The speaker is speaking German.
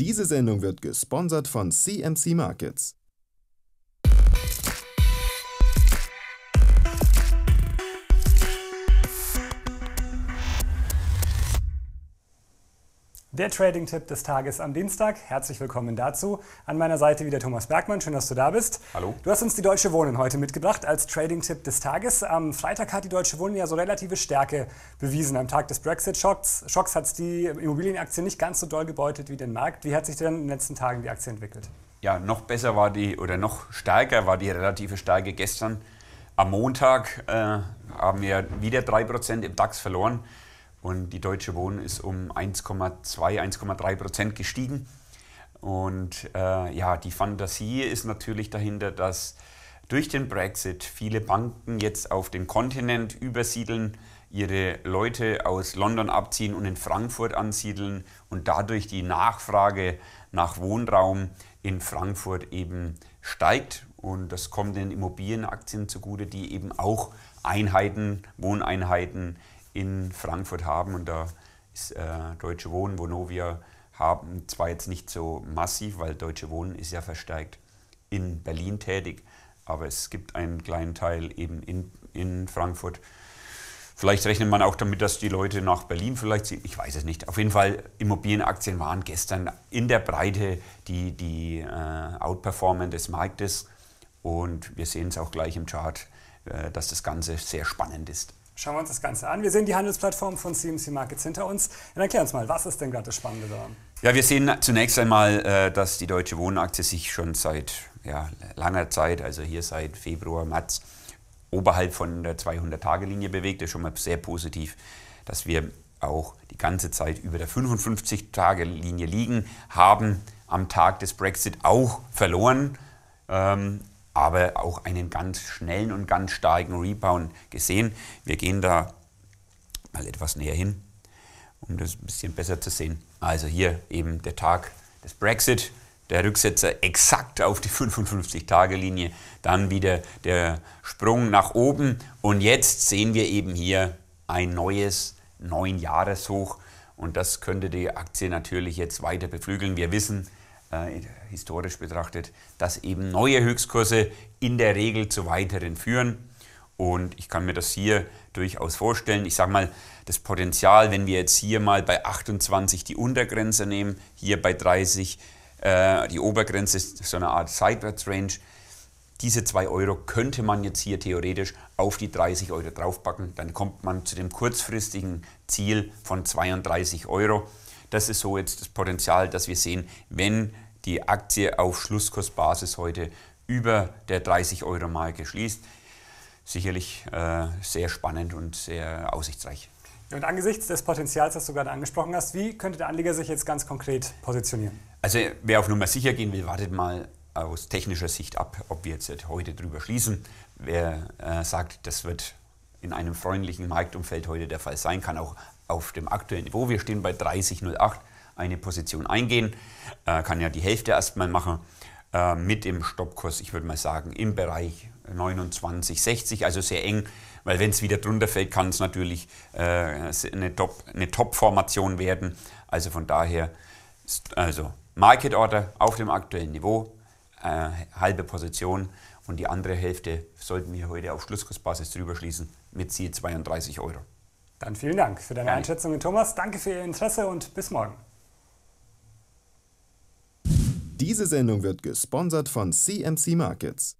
Diese Sendung wird gesponsert von CMC Markets. Der Trading-Tipp des Tages am Dienstag. Herzlich willkommen dazu. An meiner Seite wieder Thomas Bergmann. Schön, dass du da bist. Hallo. Du hast uns die Deutsche Wohnen heute mitgebracht als Trading-Tipp des Tages. Am Freitag hat die Deutsche Wohnen ja so relative Stärke bewiesen. Am Tag des Brexit-Schocks Schocks hat es die Immobilienaktie nicht ganz so doll gebeutet wie den Markt. Wie hat sich denn in den letzten Tagen die Aktie entwickelt? Ja, noch besser war die oder noch stärker war die relative Stärke gestern. Am Montag äh, haben wir wieder 3% im DAX verloren. Und die Deutsche Wohnen ist um 1,2, 1,3 Prozent gestiegen. Und äh, ja, die Fantasie ist natürlich dahinter, dass durch den Brexit viele Banken jetzt auf den Kontinent übersiedeln, ihre Leute aus London abziehen und in Frankfurt ansiedeln und dadurch die Nachfrage nach Wohnraum in Frankfurt eben steigt. Und das kommt den Immobilienaktien zugute, die eben auch Einheiten, Wohneinheiten in Frankfurt haben und da ist äh, Deutsche Wohnen, Vonovia haben zwar jetzt nicht so massiv, weil Deutsche Wohnen ist ja verstärkt in Berlin tätig, aber es gibt einen kleinen Teil eben in, in Frankfurt. Vielleicht rechnet man auch damit, dass die Leute nach Berlin vielleicht ziehen. Ich weiß es nicht. Auf jeden Fall, Immobilienaktien waren gestern in der Breite die, die äh, Outperformer des Marktes. Und wir sehen es auch gleich im Chart, äh, dass das Ganze sehr spannend ist. Schauen wir uns das Ganze an. Wir sehen die Handelsplattform von CMC Markets hinter uns. Ja, dann erklär uns mal, was ist denn gerade das Spannende daran? Ja, wir sehen zunächst einmal, äh, dass die Deutsche Wohnaktie sich schon seit ja, langer Zeit, also hier seit Februar, März, oberhalb von der 200-Tage-Linie bewegt. Das ist schon mal sehr positiv, dass wir auch die ganze Zeit über der 55-Tage-Linie liegen, haben am Tag des Brexit auch verloren. Ähm, aber auch einen ganz schnellen und ganz starken Rebound gesehen. Wir gehen da mal etwas näher hin, um das ein bisschen besser zu sehen. Also hier eben der Tag des Brexit, der Rücksetzer exakt auf die 55-Tage-Linie, dann wieder der Sprung nach oben und jetzt sehen wir eben hier ein neues 9-Jahres-Hoch und das könnte die Aktie natürlich jetzt weiter beflügeln. Wir wissen, äh, historisch betrachtet, dass eben neue Höchstkurse in der Regel zu weiteren führen. Und ich kann mir das hier durchaus vorstellen. Ich sage mal, das Potenzial, wenn wir jetzt hier mal bei 28 die Untergrenze nehmen, hier bei 30 äh, die Obergrenze, so eine Art Sidewards-Range. Diese 2 Euro könnte man jetzt hier theoretisch auf die 30 Euro draufpacken. Dann kommt man zu dem kurzfristigen Ziel von 32 Euro. Das ist so jetzt das Potenzial, das wir sehen, wenn die Aktie auf Schlusskursbasis heute über der 30-Euro-Marke schließt. Sicherlich äh, sehr spannend und sehr aussichtsreich. Und angesichts des Potenzials, das du gerade angesprochen hast, wie könnte der Anleger sich jetzt ganz konkret positionieren? Also wer auf Nummer sicher gehen will, wartet mal aus technischer Sicht ab, ob wir jetzt heute drüber schließen. Wer äh, sagt, das wird in einem freundlichen Marktumfeld heute der Fall sein, kann auch auf dem aktuellen Niveau, wir stehen bei 30,08, eine Position eingehen, äh, kann ja die Hälfte erstmal machen, äh, mit dem Stoppkurs, ich würde mal sagen, im Bereich 29,60, also sehr eng, weil wenn es wieder drunter fällt, kann es natürlich äh, eine Top-Formation Top werden. Also von daher, also Market Order auf dem aktuellen Niveau, äh, halbe Position und die andere Hälfte sollten wir heute auf Schlusskursbasis drüber schließen mit Ziel 32 Euro. Dann vielen Dank für deine Einschätzung, Thomas. Danke für Ihr Interesse und bis morgen. Diese Sendung wird gesponsert von CMC Markets.